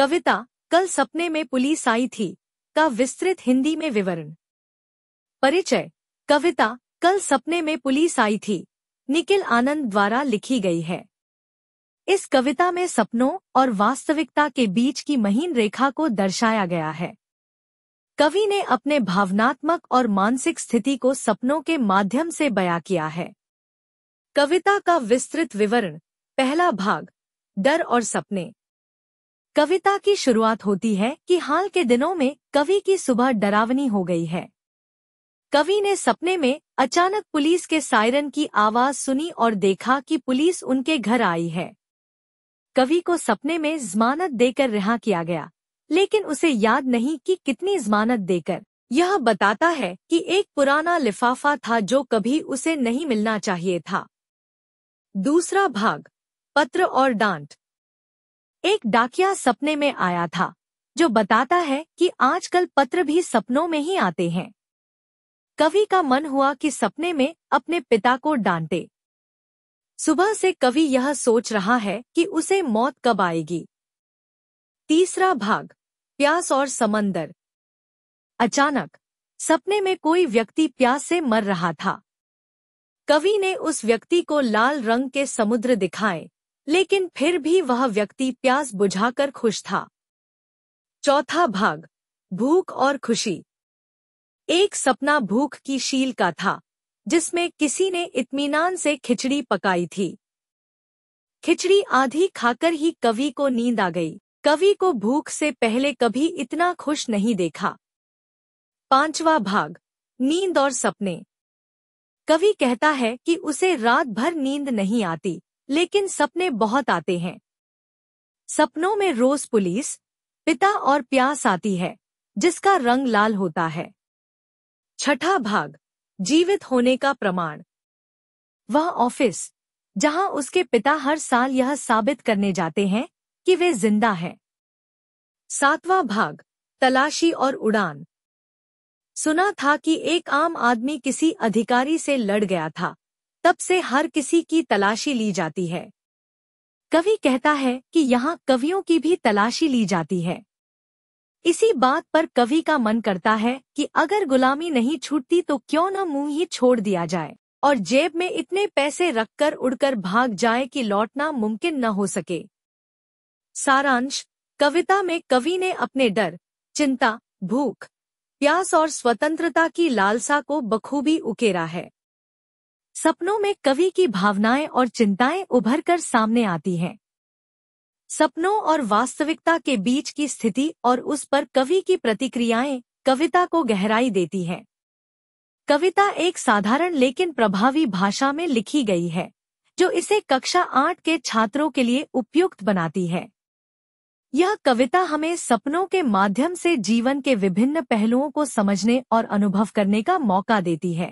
कविता कल सपने में पुलिस आई थी का विस्तृत हिंदी में विवरण परिचय कविता कल सपने में पुलिस आई थी निखिल आनंद द्वारा लिखी गई है इस कविता में सपनों और वास्तविकता के बीच की महीन रेखा को दर्शाया गया है कवि ने अपने भावनात्मक और मानसिक स्थिति को सपनों के माध्यम से बया किया है कविता का विस्तृत विवरण पहला भाग डर और सपने कविता की शुरुआत होती है कि हाल के दिनों में कवि की सुबह डरावनी हो गई है कवि ने सपने में अचानक पुलिस के सायरन की आवाज सुनी और देखा कि पुलिस उनके घर आई है कवि को सपने में जमानत देकर रिहा किया गया लेकिन उसे याद नहीं कि कितनी जमानत देकर यह बताता है कि एक पुराना लिफाफा था जो कभी उसे नहीं मिलना चाहिए था दूसरा भाग पत्र और डांट एक डाकिया सपने में आया था जो बताता है कि आजकल पत्र भी सपनों में ही आते हैं कवि का मन हुआ कि सपने में अपने पिता को डांटे सुबह से कवि यह सोच रहा है कि उसे मौत कब आएगी तीसरा भाग प्यास और समंदर अचानक सपने में कोई व्यक्ति प्यास से मर रहा था कवि ने उस व्यक्ति को लाल रंग के समुद्र दिखाए लेकिन फिर भी वह व्यक्ति प्यास बुझाकर खुश था चौथा भाग भूख और खुशी एक सपना भूख की शील का था जिसमें किसी ने इत्मीनान से खिचड़ी पकाई थी खिचड़ी आधी खाकर ही कवि को नींद आ गई कवि को भूख से पहले कभी इतना खुश नहीं देखा पांचवा भाग नींद और सपने कवि कहता है कि उसे रात भर नींद नहीं आती लेकिन सपने बहुत आते हैं सपनों में रोज पुलिस पिता और प्यास आती है जिसका रंग लाल होता है छठा भाग जीवित होने का प्रमाण वह ऑफिस जहां उसके पिता हर साल यह साबित करने जाते हैं कि वे जिंदा हैं सातवां भाग तलाशी और उड़ान सुना था कि एक आम आदमी किसी अधिकारी से लड़ गया था तब से हर किसी की तलाशी ली जाती है कवि कहता है कि यहाँ कवियों की भी तलाशी ली जाती है इसी बात पर कवि का मन करता है कि अगर गुलामी नहीं छूटती तो क्यों न मुंह ही छोड़ दिया जाए और जेब में इतने पैसे रखकर उड़कर भाग जाए कि लौटना मुमकिन न हो सके सारांश कविता में कवि ने अपने डर चिंता भूख प्यास और स्वतंत्रता की लालसा को बखूबी उकेरा है सपनों में कवि की भावनाएं और चिंताएं उभर कर सामने आती हैं सपनों और वास्तविकता के बीच की स्थिति और उस पर कवि की प्रतिक्रियाएं कविता को गहराई देती हैं कविता एक साधारण लेकिन प्रभावी भाषा में लिखी गई है जो इसे कक्षा आठ के छात्रों के लिए उपयुक्त बनाती है यह कविता हमें सपनों के माध्यम से जीवन के विभिन्न पहलुओं को समझने और अनुभव करने का मौका देती है